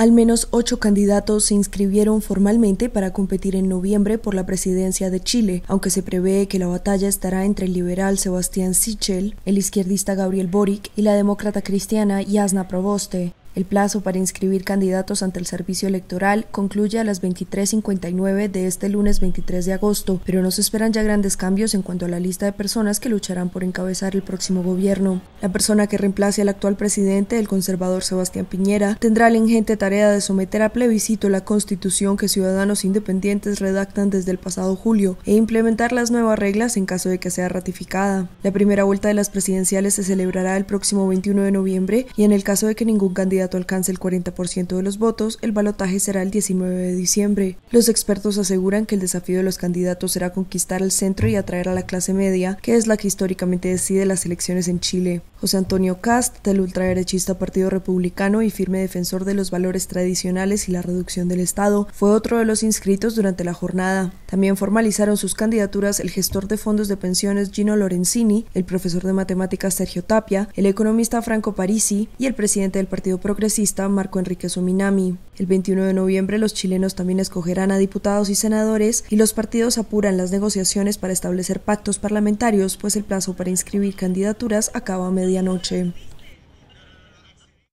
Al menos ocho candidatos se inscribieron formalmente para competir en noviembre por la presidencia de Chile, aunque se prevé que la batalla estará entre el liberal Sebastián Sichel, el izquierdista Gabriel Boric y la demócrata cristiana Yasna Proboste. El plazo para inscribir candidatos ante el servicio electoral concluye a las 23.59 de este lunes 23 de agosto, pero no se esperan ya grandes cambios en cuanto a la lista de personas que lucharán por encabezar el próximo gobierno. La persona que reemplace al actual presidente, el conservador Sebastián Piñera, tendrá la ingente tarea de someter a plebiscito la constitución que ciudadanos independientes redactan desde el pasado julio e implementar las nuevas reglas en caso de que sea ratificada. La primera vuelta de las presidenciales se celebrará el próximo 21 de noviembre y en el caso de que ningún candidato alcance el 40% de los votos, el balotaje será el 19 de diciembre. Los expertos aseguran que el desafío de los candidatos será conquistar el centro y atraer a la clase media, que es la que históricamente decide las elecciones en Chile. José Antonio Cast, del ultraderechista Partido Republicano y firme defensor de los valores tradicionales y la reducción del Estado, fue otro de los inscritos durante la jornada. También formalizaron sus candidaturas el gestor de fondos de pensiones Gino Lorenzini, el profesor de matemáticas Sergio Tapia, el economista Franco Parisi y el presidente del Partido Progresista Marco Enrique Sominami. El 21 de noviembre los chilenos también escogerán a diputados y senadores y los partidos apuran las negociaciones para establecer pactos parlamentarios, pues el plazo para inscribir candidaturas acaba a medianoche.